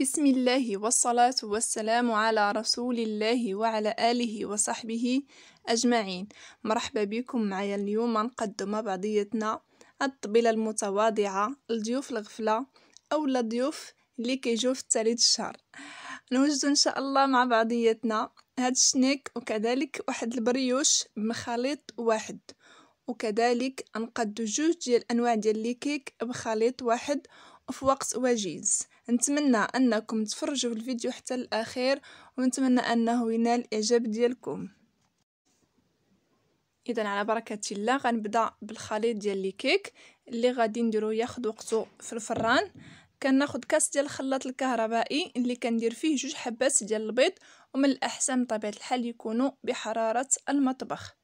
بسم الله والصلاة والسلام على رسول الله وعلى آله وصحبه أجمعين مرحبا بكم معايا اليوم نقدم بعضيتنا الطبيلة المتواضعة لضيوف الغفلة أو الضيوف اللي كيجيو في الثالث الشهر نوجدو إن شاء الله مع بعضيتنا هاد الشنيك وكذلك واحد البريوش بمخاليط واحد وكذلك نقدو جوج ديال انواع ديال الليكيك بخليط واحد وفي وقت وجيز نتمنى انكم تفرجوا الفيديو حتى الاخير ونتمنى انه ينال اعجاب ديالكم اذا على بركه الله غنبدا بالخليط ديال الكيك اللي غادي نديرو ياخد وقته في الفران كناخد كاس ديال الخلاط الكهربائي اللي كندير فيه جوج حبات ديال البيض ومن الاحسن بطبيعه الحال يكونوا بحراره المطبخ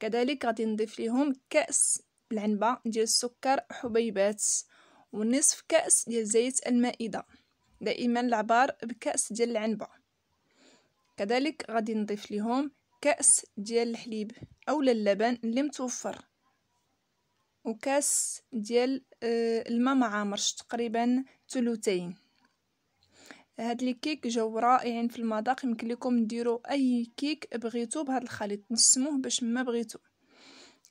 كذلك غادي نضيف ليهم كاس العنبه ديال السكر حبيبات ونصف كأس ديال زيت المائدة دائما العبار بكأس ديال العنبة كذلك غادي نضيف لهم كأس ديال الحليب أولا اللبن اللي متوفر وكاس ديال آه، الماء ما عامرش تقريبا ثلثين هاد لي كيك جاو رائعين في المذاق يمكن لكم ديروا اي كيك بغيتو بهذا الخليط نسموه باش ما بغيتو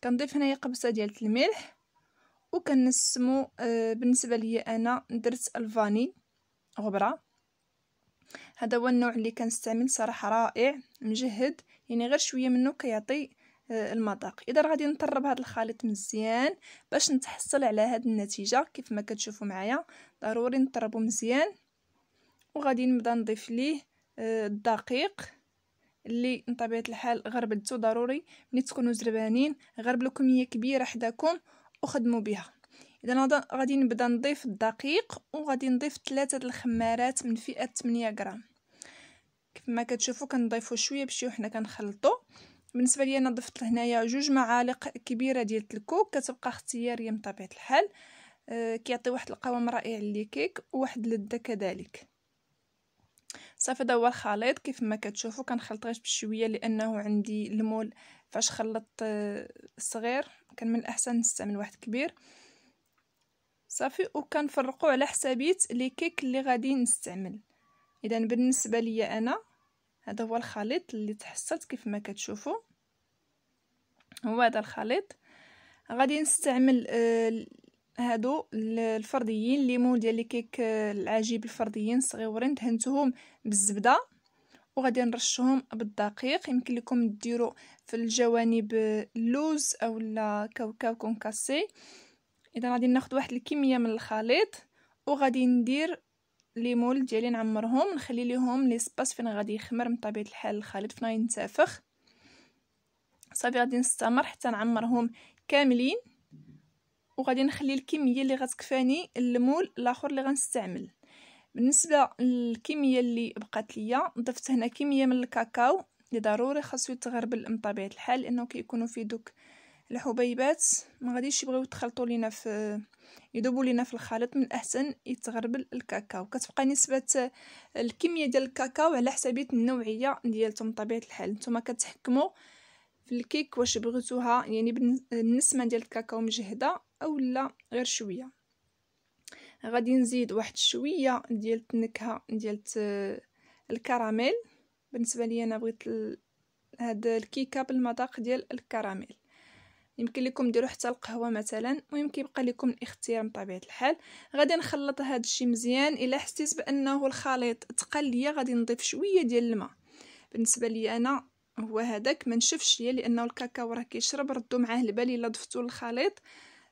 كنضيف هنايا قبصه ديال الملح وكنسمو آه، بالنسبه ليا انا درت الفاني غبره هذا هو النوع اللي كنستعمل صراحه رائع مجهد يعني غير شويه منه كيعطي آه، المذاق اذا غادي نطرب هذا الخليط مزيان باش نتحصل على هذه النتيجه كيف ما كتشوفوا معايا ضروري نطربو مزيان وغادي نبدا نضيف ليه آه، الدقيق اللي بطبيعه الحال غربلتو ضروري ملي تكونوا زربانين غربلو كميه كبيره حداكم وخدموا بها اذا غادي نبدا نضيف الدقيق وغادي نضيف ثلاثه الخمارات من فئه 8 غرام كما كتشوفوا كنضيفوا شويه بشويه وحنا كنخلطوا بالنسبه لي انا ضفت لهنايا جوج معالق كبيره ديال الكوك كتبقى اختياريه من طبيعه الحال أه كيعطي واحد القوام رائع للكيك وواحد اللذه كذلك صافي هذا هو الخليط كيف ما كتشوفوا كنخلط غير بشويه لانه عندي المول فاش خلطت آه، صغير كان من الأحسن نستعمل واحد كبير صافي وكنفرقوا على حسابيت لي كيك اللي غادي نستعمل اذا بالنسبه ليا انا هذا هو الخليط اللي تحصلت كيف ما كتشوفوا هو هذا الخليط غادي نستعمل آه هادو الفرديين ليمون ديال لي كيك آه، العجيب الفرديين صغيورين دهنتهم بالزبده وغادي نرشهم بالدقيق يمكن لكم ديروا في الجوانب اللوز لا كاوكاو كونكاسي اذا غادي ناخذ واحد الكميه من الخليط وغادي ندير لي مول ديالي نعمرهم نخلي ليهم لي سباس فين غادي يخمر من طبيعه الحال الخليط فين ينتفخ صافي غادي نستمر حتى نعمرهم كاملين وغادي نخلي الكميه اللي غتكفاني المول الاخر اللي غنستعمل بالنسبه للكميه اللي بقات ليا ضفت هنا كميه من الكاكاو اللي ضروري خاصو يتغربل من طبيعه الحال لانه كيكونوا فيه دوك الحبيبات ما غاديش يبغيو تخلطوا لينا في يذوبوا لينا في الخليط من الاحسن يتغربل الكاكاو كتبقى نسبه الكميه ديال الكاكاو على حسابيه النوعيه ديالتم طبيعه الحال نتوما كتحكموا في الكيك واش بغيتوها يعني بالنسبه ديال الكاكاو مجهده اولا غير شويه غادي نزيد واحد شويه ديال النكهه ديال الكراميل بالنسبه لي انا بغيت هاد الكيكه بالمذاق ديال الكراميل يمكن لكم ديروا حتى القهوه مثلا ويمكن يبقى لكم الاختيار من طبيعه الحال غادي نخلط هذا الشيء مزيان الا حسيت بانه الخليط تقل ليا غادي نضيف شويه ديال الماء بالنسبه لي انا هو هذاك ما نشفش ليا لانه الكاكاو راه كيشرب ردو معاه البال الا ضفتو للخليط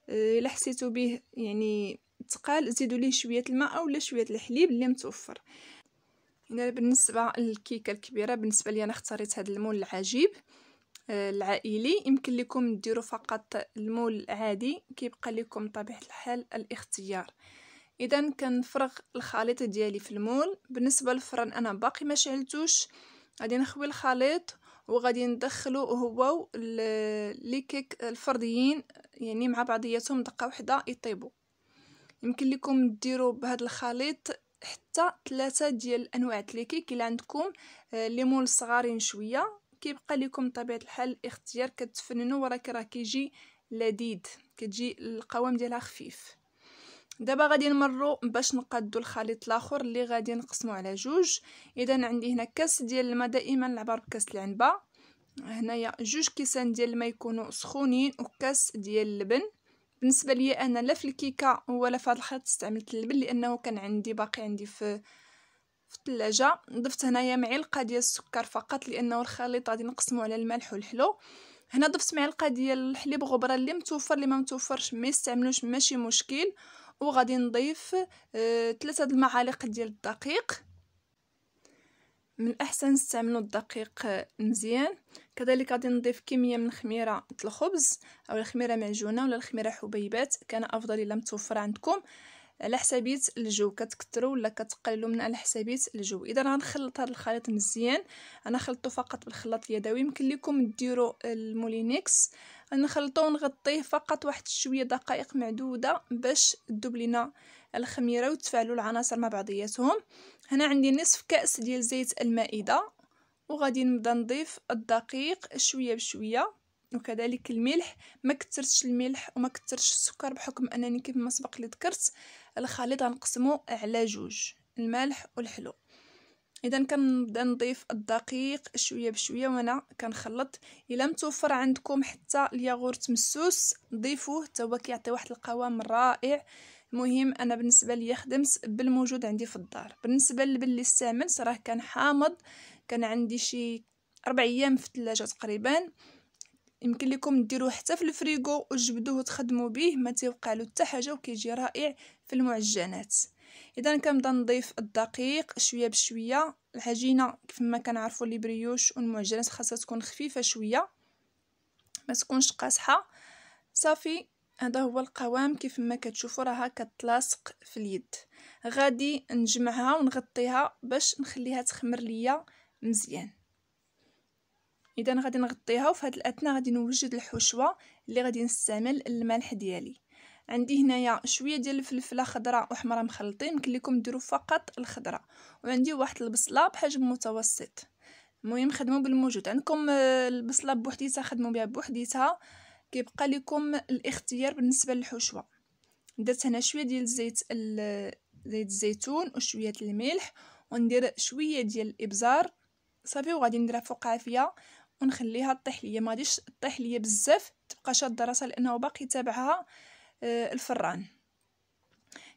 الا حسيتو به يعني تقال زيدوا ليه شويه الماء اولا شويه الحليب اللي متوفر هنا بالنسبه للكيكه الكبيره بالنسبه لي انا اختاريت هذا المول العجيب آه، العائلي يمكن لكم ديروا فقط المول العادي كيبقى لكم طبيعه الحال الاختيار اذا كنفرغ الخليط ديالي في المول بالنسبه للفرن انا باقي ما شعلتوش غادي نخوي الخليط وغادي ندخلو هو لي كيك الفرديين يعني مع بعضياتهم دقه واحده يطيبوا يمكن لكم ديروا بهذا الخليط حتى ثلاثة ديال الانواع الكيك الا عندكم آه، ليمون صغارين شويه كيبقى لكم طبيعه الحال الاختيار كتفننوا ولكن راه كيجي لذيذ كتجي القوام ديالها خفيف دابا غادي نمروا باش نقادو الخليط الاخر اللي غادي نقسمو على جوج اذا عندي هنا كاس ديال الماء دائما العبار بكاس العنبه هنايا جوج كيسان ديال الماء يكونوا سخونين وكاس ديال اللبن بالنسبه لي انا لا في الكيكه ولا في هذا الخيط استعملت اللبن لانه كان عندي باقي عندي في في الثلاجه ضفت هنايا معلقه ديال السكر فقط لانه الخليط غادي نقسمو على الملح والحلو هنا ضفت معلقه ديال الحليب غبره اللي متوفر اللي ما متوفرش ما يستعملوش ماشي مشكل وغادي نضيف ثلاثة آه المعالق ديال الدقيق من الاحسن نستعملوا الدقيق آه، مزيان كذلك غادي نضيف كميه من خميره الخبز او الخميره معجونه ولا الخميره حبيبات كان افضل الا متوفره عندكم على حسابيت الجو كتكثروا ولا كتقللوا من على حسابيت الجو اذا غنخلط هذا الخليط مزيان انا خلطته فقط بالخلاط اليدوي يمكن لكم ديروا المولينيكس نخلطه ونغطيه فقط واحد شويه دقائق معدوده باش تذوب لينا الخميره وتفاعلوا العناصر مع بعضياتهم هنا عندي نصف كاس ديال زيت المائده وغادي نبدا نضيف الدقيق شويه بشويه وكذلك الملح ما كثرتش الملح وما كثرتش السكر بحكم انني كيف ما سبق لي ذكرت الخليط غنقسمه على جوج الملح والحلو اذا كنبدا نضيف الدقيق شويه بشويه وانا كنخلط الا متوفر عندكم حتى الياغورت مسوس ضيفوه حتى هو كيعطي واحد القوام رائع المهم انا بالنسبه لي خدمت بالموجود عندي في الدار بالنسبه للبن اللي استعملت راه كان حامض كان عندي شي أربع أيام في الثلاجة تقريبا يمكن لكم ديروه حتى في الفريغو وجبدوه وتخدموا به ما تيوقع له حتى حاجه وكيجي رائع في المعجنات اذا كنبدا نضيف الدقيق شويه بشويه العجينه كيف ما كنعرفوا لي بريوش والمعجنات خاصها تكون خفيفه شويه ما تكونش قاصحه صافي هذا هو القوام كيف ما كتشوفوا راها كتلاصق في اليد غادي نجمعها ونغطيها باش نخليها تخمر ليا مزيان اذا غادي نغطيها وفي هذه الاثناء غادي نوجد الحشوه اللي غادي نستعمل الملح ديالي عندي هنايا شويه ديال الفلفله خضراء وحمراء مخلطين يمكن لكم ديروا فقط الخضراء وعندي واحد البصله بحجم متوسط المهم خدموا بالموجود عندكم آه، البصله بوحديتها خدموا بها بوحديتها كيبقى لكم الاختيار بالنسبه للحشوه درت هنا شويه ديال زيت آه، زيت الزيتون وشويه الملح وندير شويه ديال الابزار صافي وغادي نديرها فوق عافيه ونخليها طيح ليا ما غاديش طيح ليا بزاف تبقى شاده راسها لانه باقي تابعها آه، الفران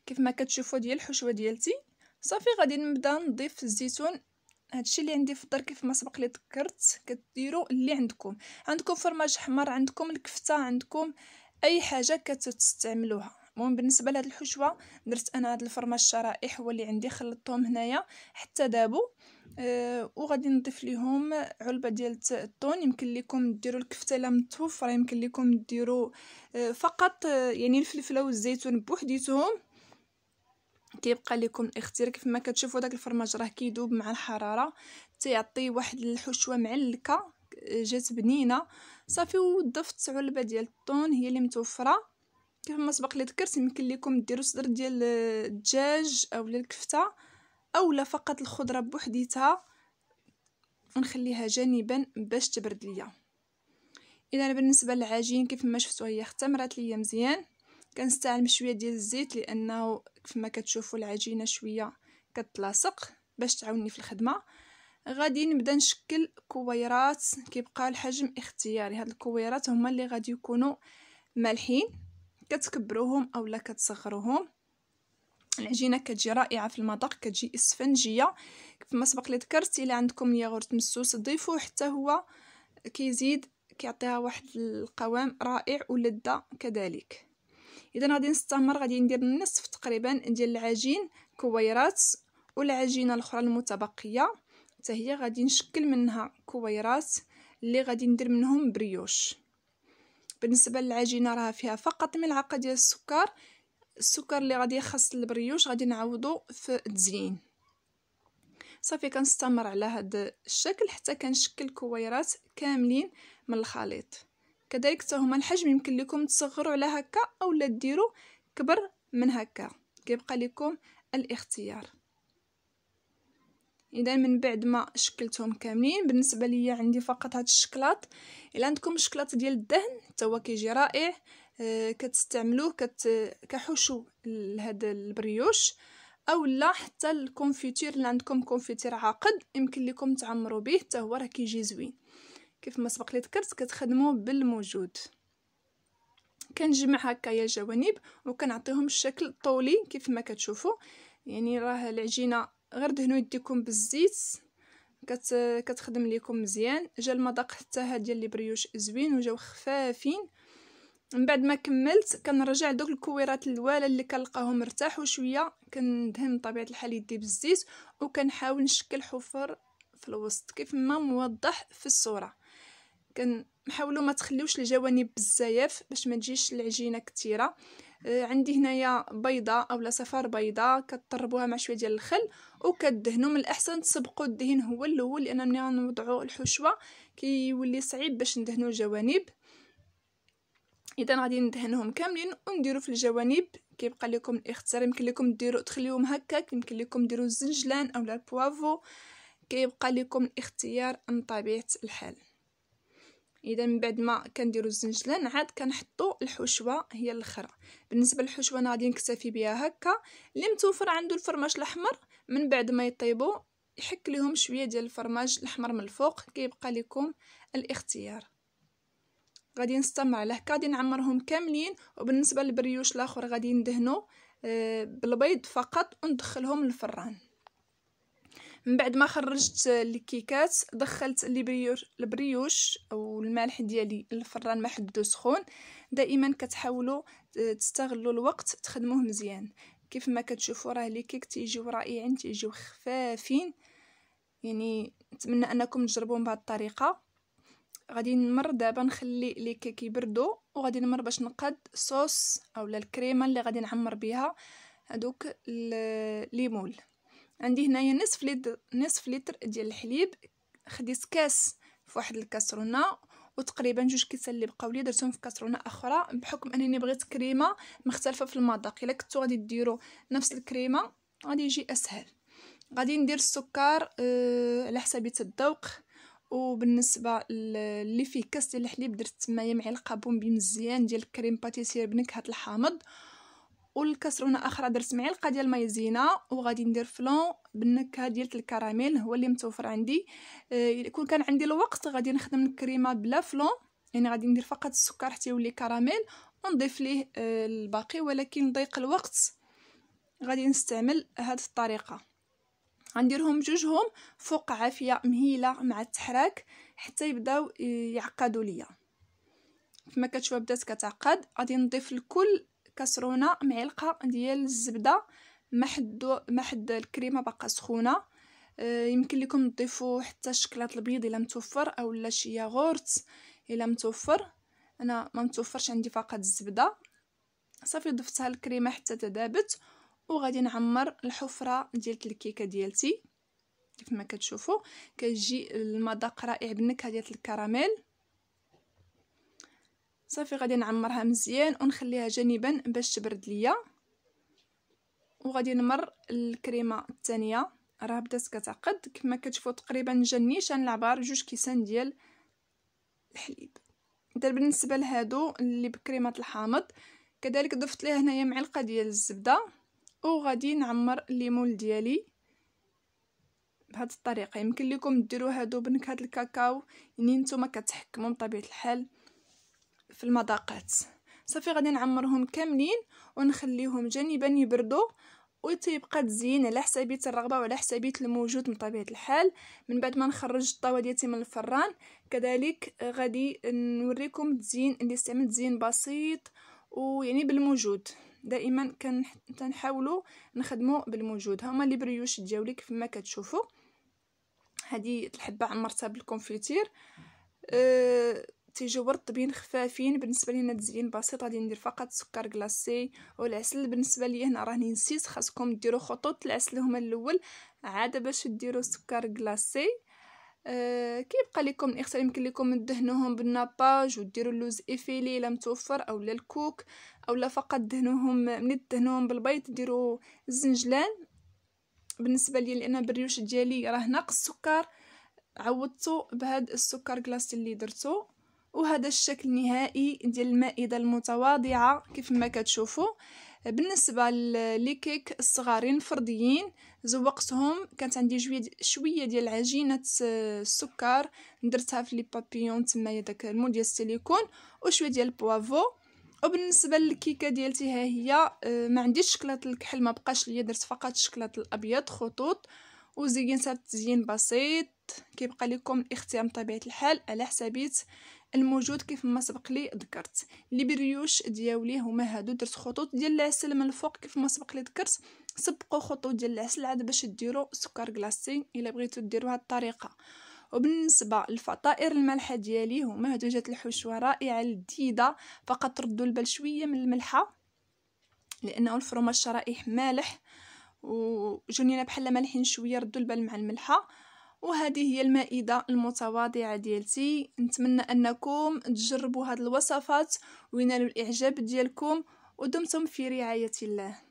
كيف ما كتشوفوا ديال الحشوه ديالتي صافي غادي نبدا نضيف الزيتون هادشي اللي عندي في الدار كيف ما سبق لي ذكرت كديروا اللي عندكم عندكم فرماج حمر عندكم الكفته عندكم اي حاجه كتستعملوها المهم بالنسبه لهاد الحشوه درت انا هاد الفرماج الشرائح هو اللي عندي خلطتهم هنايا حتى دابو أه، وغادي نضيف ليهم علبه ديال الطون يمكن لكم ديروا لا متوفره يمكن لكم ديروا أه، فقط أه، يعني الفلفله والزيتون بوحديتهم كيبقى لكم الاختيار كيف ما كتشوفوا داك الفرماج راه كيذوب مع الحراره تيعطي واحد الحشوه معلكه جات بنينه صافي وضفت علبه ديال الطون هي اللي متوفره كيف ما سبق لي ذكرت يمكن لكم ديروا صدر ديال الدجاج اولا الكفته اولا فقط الخضره بوحديتها ونخليها جانبا باش تبرد ليا اذا بالنسبه للعجين كيف ما شفتوا هي اختمرت ليا مزيان كنستعمل شويه ديال الزيت لانه كيف ما كتشوفوا العجينه شويه كتلاصق باش تعاوني في الخدمه غادي نبدا نشكل كويرات كيبقى الحجم اختياري هاد الكويرات هما اللي غادي يكونوا مالحين كتكبروهم اولا كتصغروهم العجينه كتجي رائعه في المذاق كتجي اسفنجيه كما سبق لي ذكرت الا عندكم ياغورت مسوس ضيفوه حتى هو كيزيد كيعطيها واحد القوام رائع ولذة كذلك اذا غادي نستمر غادي ندير نصف تقريبا ديال العجين كويرات والعجينه الاخرى المتبقيه حتى هي غادي نشكل منها كويرات اللي غادي ندير منهم بريوش بالنسبه للعجينه راه فيها فقط ملعقه ديال السكر السكر اللي غادي يخص البريوش غادي نعوضو في التزيين صافي كنستمر على هذا الشكل حتى كنشكل كويرات كاملين من الخليط كذلك حتى هما الحجم يمكن لكم تصغروا على هكا اولا ديروا كبر من هكا كيبقى لكم الاختيار اذا من بعد ما شكلتهم كاملين بالنسبه ليا عندي فقط هاد الشكلاط الا عندكم شكلاط ديال الدهن حتى هو كيجي رائع آه، كتستعملوه كت كحشو لهذا البريوش او لا حتى الكونفيتير اللي عندكم كونفيتير عاقد يمكن لكم تعمروا به حتى هو راه كيجي زوين كيف ما سبق لي ذكرت كتخدموا بالموجود كنجمع هكا يا جوانب وكنعطيهم الشكل طولي كيف ما كتشوفوا يعني راه العجينه غير دهنوا يديكم بالزيت كت... كتخدم ليكم مزيان جا المذاق حتى هاد ديال البريوش زوين وجاو خفافين من بعد ما كملت كنرجع دوك الكويرات الوالا اللي كنلقاهم ارتاحوا شويه كندهن بطبيعه الحال يدي بالزيت وكنحاول نشكل حفر في الوسط كيف ما موضح في الصوره كنحاولوا ما تخليوش الجوانب بزاف باش ما تجيش العجينه كثيره آه عندي هنايا بيضه اولا صفار بيضه كتطربوها مع شويه ديال الخل وكدهنوا من الاحسن تسبقوا الدهن هو الاول لان ملي غنوضعوا الحشوه كيولي صعيب باش ندهنوا الجوانب اذا غادي ندهنهم كاملين ونديرو في الجوانب كيبقى لكم الاختيار يمكن لكم ديروا تخليهم هكاك يمكن لكم ديروا الزنجلان اولا البوافو كيبقى لكم الاختيار من طبيعه الحال اذا من بعد ما كنديروا الزنجلان عاد كنحطوا الحشوه هي الاخرى بالنسبه للحشوه انا غادي نكتفي بها هكا اللي متوفر عنده الفرماج الاحمر من بعد ما يطيبوا يحك لهم شويه ديال الفرماج الاحمر من الفوق كيبقى لكم الاختيار غادي نستمر له هكا غادي نعمرهم كاملين وبالنسبه للبريوش الاخر غادي ندهنو آه، بالبيض فقط وندخلهم للفران من بعد ما خرجت الكيكات دخلت البريوش البريوش والملح ديالي الفران ما حدو سخون دائما كتحاولوا آه، تستغلوا الوقت تخدموه مزيان كيف ما كتشوفوا راه لي كيك تيجيو رائعين تيجيو خفافين يعني نتمنى انكم تجربوهم بهذه الطريقه غادي نمر دابا نخلي لي كيك يبردو وغادي نمر باش نقاد الصوص اولا الكريمه اللي غادي نعمر بها هذوك الليمون عندي هنايا نصف لتر نصف لتر ديال الحليب خديت كاس في واحد الكاسرونه وتقريبا جوج كيسان اللي بقاو لي درتهم في كاسرونه اخرى بحكم انني بغيت كريمه مختلفه في المذاق الا كنتو غادي ديروا نفس الكريمه غادي يجي اسهل غادي ندير السكر أه على حسابي الذوق وبالنسبه كاس ديال الحليب درت تمايا معلقه بومبي مزيان ديال الكريم باتيسير بنكهه الحامض والكسرونه اخرى درت معلقه ديال المايزينا وغادي ندير فلون بالنكهه ديال الكراميل هو اللي متوفر عندي آه كون كان عندي الوقت غادي نخدم الكريمه بلا فلون يعني غادي ندير فقط السكر حتى يولي كراميل ونضيف ليه آه، الباقي ولكن ضيق الوقت غادي نستعمل هذه الطريقه غنديرهم جوجهم فوق عافيه مهيله مع التحراك حتى يبداو يعقدوا ليا كما كتشوفوا بدات كتعقد غادي نضيف لكل كسرونه معلقه ديال الزبده ما حد ما حد الكريمه باقا سخونه آه، يمكن لكم تضيفوا حتى الشكلاط البيض الا متوفر اولا شي ياغورت الا متوفر انا ما متوفرش عندي فقط الزبده صافي ضفتها الكريمه حتى تذابت وغادي نعمر الحفره ديال الكيكه ديالتي كيف ما كتشوفوا كتجي المذاق رائع بالنكهه ديال الكراميل صافي غادي نعمرها مزيان ونخليها جانبا باش تبرد ليا وغادي نمر الكريمه الثانيه راه بدات كتعقد كما كتشوفوا تقريبا جا نيشان العبار جوج كيسان ديال الحليب دابا بالنسبه لهادو اللي بكريمه الحامض كذلك ضفت ليه هنايا معلقه ديال الزبده وغادي نعمر الليمون ديالي بهاد الطريقه يمكن لكم ديروا هادو بنكهه الكاكاو يعني نتوما كتحكموا بطبيعه الحال في المذاقات صافي غادي نعمرهم كاملين ونخليهم جانبا يبردوا وتيبقى تزيين على حسابيه الرغبه وعلى حسابيه الموجود من طبيعه الحال من بعد ما نخرج الطاوه ديالتي من الفران كذلك غادي نوريكم التزيين اللي استعملت تزيين بسيط ويعني بالموجود دائما كنحاولوا نخدموا بالموجود هما لي بريوش ديالي كيف ما كتشوفوا هذه الحبه عمرتها بالكونفيتير أه ورد رطبين خفافين بالنسبه لينا تزيين بسيط غادي ندير فقط سكر كلاصي والعسل بالنسبه ليا هنا راني نسيت خاصكم ديروا خطوط العسل هما الاول عاد باش ديروا سكر كلاصي آه، كيبقى لكم الاغسال يمكن لكم تدهنوهم بالناباج وديروا اللوز ايفيلي الا متوفر اولا الكوك اولا فقط دهنوهم من دهنوهم بالبيض ديروا الزنجلان بالنسبه لي لان بريوش ديالي راه ناقص السكر عوضته بهاد السكر كلاص اللي درته وهذا الشكل النهائي ديال المائده المتواضعه كيف ما كتشوفوا بالنسبه للكيك الصغارين فرديين زوقتهم كانت عندي شويه ديال عجينه آه، السكر درتها في لي بابيون تمايا داك المول ديال السيليكون وشويه ديال البوافو وبالنسبه للكيكه ديالتي ها هي آه، ما عنديش شكلاط الكحل ما بقاش ليا درت فقط الشكلاط الابيض خطوط وزينتها بتزيين بسيط كيبقى لكم الاختيار بطبيعه الحال على حسابيت الموجود كيف ما سبق لي ذكرت لي بريوش دياولي هما هادو درت خطوط ديال العسل من الفوق كيف ما سبق لي ذكرت سبقوا خطوط ديال العسل عاد باش ديروا سكر كلاصي الا بغيتو ديروا هاد الطريقه وبالنسبه للفطائر المالحه ديالي هما هادو جات الحشوه رائعه لذيذه فقط ردوا البال شويه من الملحه لانه الفرماج شرائح مالح وجنينه بحال مالحين شويه ردوا البال مع الملحه وهذه هي المائدة المتواضعة ديالتي نتمنى أنكم تجربوا هذه الوصفات وينالوا الإعجاب ديالكم ودمتم في رعاية الله